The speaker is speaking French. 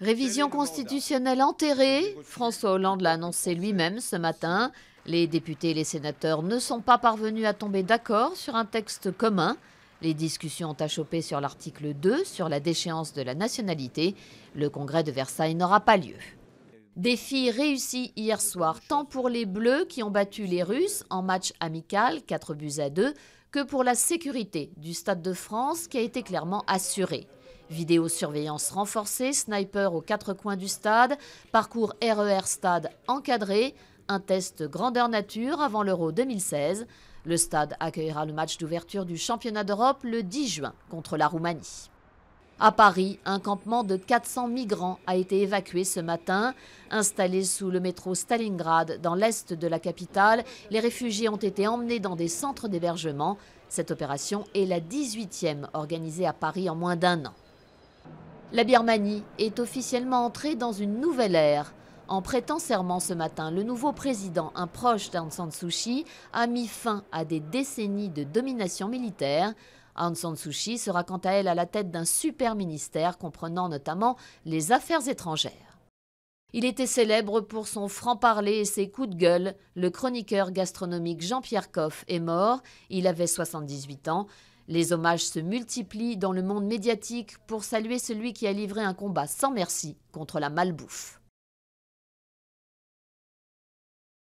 Révision constitutionnelle enterrée, François Hollande l'a annoncé lui-même ce matin. Les députés et les sénateurs ne sont pas parvenus à tomber d'accord sur un texte commun. Les discussions ont achoppé sur l'article 2 sur la déchéance de la nationalité. Le congrès de Versailles n'aura pas lieu. Défi réussi hier soir, tant pour les Bleus qui ont battu les Russes en match amical, 4 buts à 2, que pour la sécurité du Stade de France qui a été clairement assurée. Vidéosurveillance renforcée, snipers aux quatre coins du stade, parcours RER e stade encadré, un test grandeur nature avant l'Euro 2016. Le stade accueillera le match d'ouverture du championnat d'Europe le 10 juin contre la Roumanie. À Paris, un campement de 400 migrants a été évacué ce matin. installé sous le métro Stalingrad, dans l'est de la capitale, les réfugiés ont été emmenés dans des centres d'hébergement. Cette opération est la 18e organisée à Paris en moins d'un an. La Birmanie est officiellement entrée dans une nouvelle ère. En prêtant serment ce matin, le nouveau président, un proche d'Aung San Suu Kyi, a mis fin à des décennies de domination militaire. Aung San Suu Kyi sera quant à elle à la tête d'un super ministère comprenant notamment les affaires étrangères. Il était célèbre pour son franc-parler et ses coups de gueule. Le chroniqueur gastronomique Jean-Pierre Coff est mort, il avait 78 ans. Les hommages se multiplient dans le monde médiatique pour saluer celui qui a livré un combat sans merci contre la malbouffe.